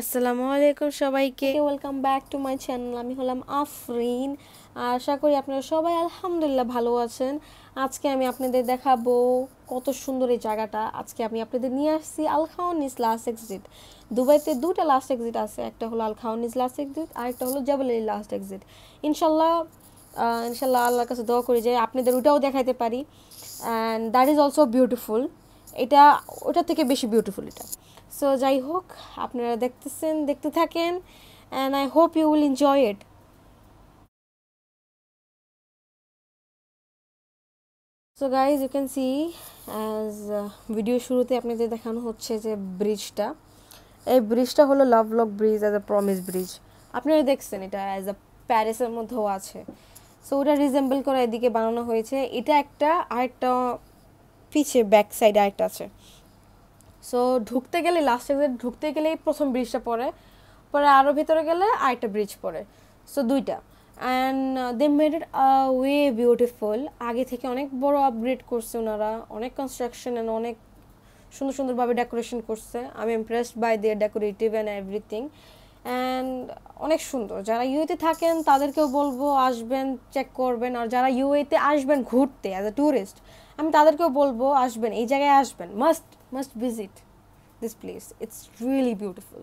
আসসালামু আলাইকুম সবাইকে welcome back to my channel আমি হলাম আফরিন আশা করি আপনারা সবাই আলহামদুলিল্লাহ ভালো আছেন আজকে আমি আপনাদের দেখাবো কত সুন্দর এই জায়গাটা আজকে আমি আপনাদের নিয়ে আসছি আলখাউনিস লাস্ট এক্সিট দুবাইতে দুটা লাস্ট এক্সিট আছে একটা হলো আলখাউনিস লাস্ট এক্সিট আর একটা হলো জবল আলী লাস্ট এক্সিট ইনশাল্লাহ ইনশাল্লাহ আল্লাহর কাছে দোয়া করি যে আপনাদের ওটাও দেখাতে পারি and that is also beautiful এটা ওটা থেকে বেশি বিউটিফুল এটা সো যাই হোক আপনারা দেখতেছেন দেখতে থাকেন and I hope you will enjoy it so guys you can see as video শুরুতে আপনাদের দেখানো হচ্ছে যে ব্রিজটা এই ব্রিজটা হলো love lock bridge as a promise bridge আপনারা দেখছেন এটা অ্যাজ এ প্যারিসের মধ্যেও আছে সো ওটা রিজেম্বল করা এদিকে বানানো হয়েছে এটা একটা আরেকটা পিছে ব্যাক সাইডে আরেকটা আছে সো ঢুকতে গেলে লাস্ট এক্সিট ঢুকতে গেলেই প্রথম ব্রিজটা পড়ে পরে আরও ভিতরে গেলে আরেকটা ব্রিজ পড়ে সো দুইটা and they made it way beautiful আগে থেকে অনেক বড় আপগ্রেড করছে ওনারা অনেক কনস্ট্রাকশন অ্যান্ড অনেক সুন্দর সুন্দরভাবে ডেকোরেশন করছে আমি impressed by their decorative and everything and অনেক সুন্দর যারা ইউএতে থাকেন তাদেরকেও বলবো আসবেন চেক করবেন আর যারা ইউএতে আসবেন ঘুরতে অ্যাজ এ ট্যুরিস্ট আমি তাদেরকেও বলবো আসবেন এই জায়গায় আসবেন must must visit this place it's really beautiful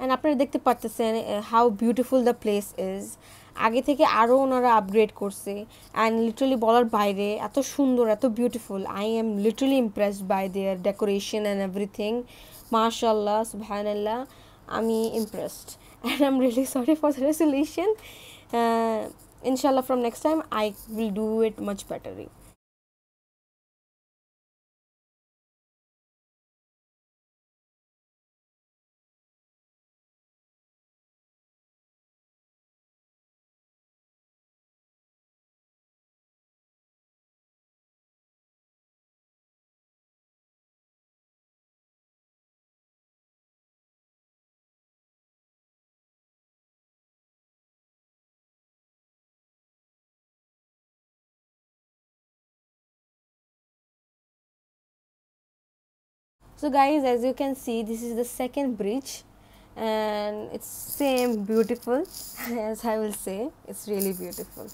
and আপনারা দেখতে পারতেছেন how beautiful the place is আগে থেকে আরও ওনারা আপগ্রেড করছে অ্যান্ড লিটারলি বলার বাইরে এত সুন্দর এত beautiful I am literally impressed by their decoration and everything মার্শাল্লাহ সুবাহানাল্লাহ আমি impressed and am really sorry for the resolution ইনশাল্লাহ from next time I will do it much battery so guys as you can see this is the second bridge and it's same beautiful as i will say it's really beautiful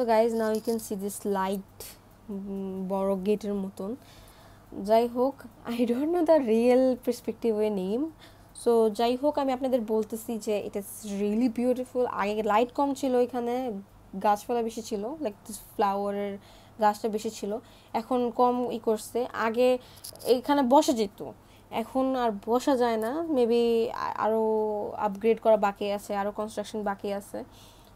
so guys now you can see this light বড় গেটের মতন যাই হোক I don't know the real perspective way name so যাই হোক আমি আপনাদের বলতেছি যে ইট ইস রিয়েলি বিউটিফুল আগে লাইট কম ছিল এখানে গাছপালা বেশি ছিল লাইক ফ্লাওয়ারের গাছটা বেশি ছিল এখন কম ই করছে আগে এখানে বসা যেত এখন আর বসা যায় না মেবি আরও আপগ্রেড করা বাকি আছে আরও কনস্ট্রাকশন বাকি আছে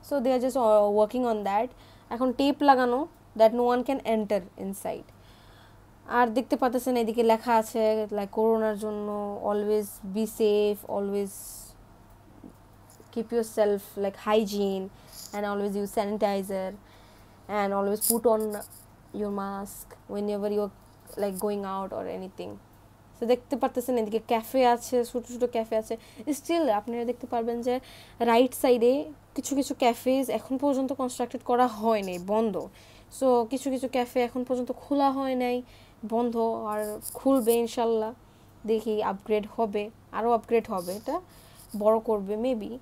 so they are just working on that এখন টেপ লাগানো that no one can enter inside আর দেখতে পাতেছেন এদিকে লেখা আছে লাইক করোনার জন্য always be safe always keep your self like hygiene and always you sanitizer and always put on your mask whenever your like going out or anything তো দেখতে পারতেছেন এদিকে ক্যাফে আছে ছোটো ছোটো ক্যাফে আছে স্টিল আপনারা দেখতে পারবেন যে রাইট সাইডে কিছু কিছু ক্যাফেজ এখন পর্যন্ত কনস্ট্রাক্টেড করা হয় নাই বন্ধ সো কিছু কিছু ক্যাফে এখন পর্যন্ত খোলা হয় নাই বন্ধ আর খুলবে ইনশাল্লাহ দেখি আপগ্রেড হবে আরও আপগ্রেড হবে এটা বড় করবে মেবি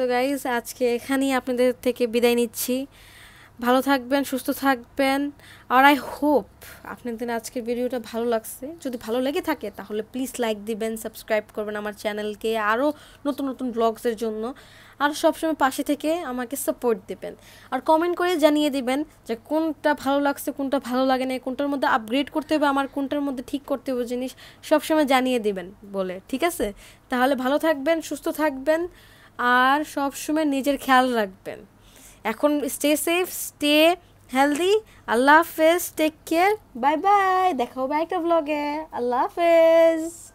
সো গাইজ আজকে এখানেই আপনাদের থেকে বিদায় নিচ্ছি ভালো থাকবেন সুস্থ থাকবেন আর আই হোপ আপনাদের আজকের ভিডিওটা ভালো লাগছে যদি ভালো লেগে থাকে তাহলে প্লিজ লাইক দিবেন সাবস্ক্রাইব করবেন আমার চ্যানেলকে আরও নতুন নতুন ব্লগসের জন্য আর সবসময় পাশে থেকে আমাকে সাপোর্ট দেবেন আর কমেন্ট করে জানিয়ে দিবেন যে কোনটা ভালো লাগছে কোনটা ভালো লাগে না কোনটার মধ্যে আপগ্রেড করতে হবে আমার কোনটার মধ্যে ঠিক করতে হবে জিনিস সবসময় জানিয়ে দিবেন বলে ঠিক আছে তাহলে ভালো থাকবেন সুস্থ থাকবেন আর সবসময় নিজের খেয়াল রাখবেন এখন স্টে সেফ স্টে হেলদি আল্লাহ হাফেজ টেক কেয়ার বাই বাই দেখা হবে একটা ব্লগে আল্লাহ হাফেজ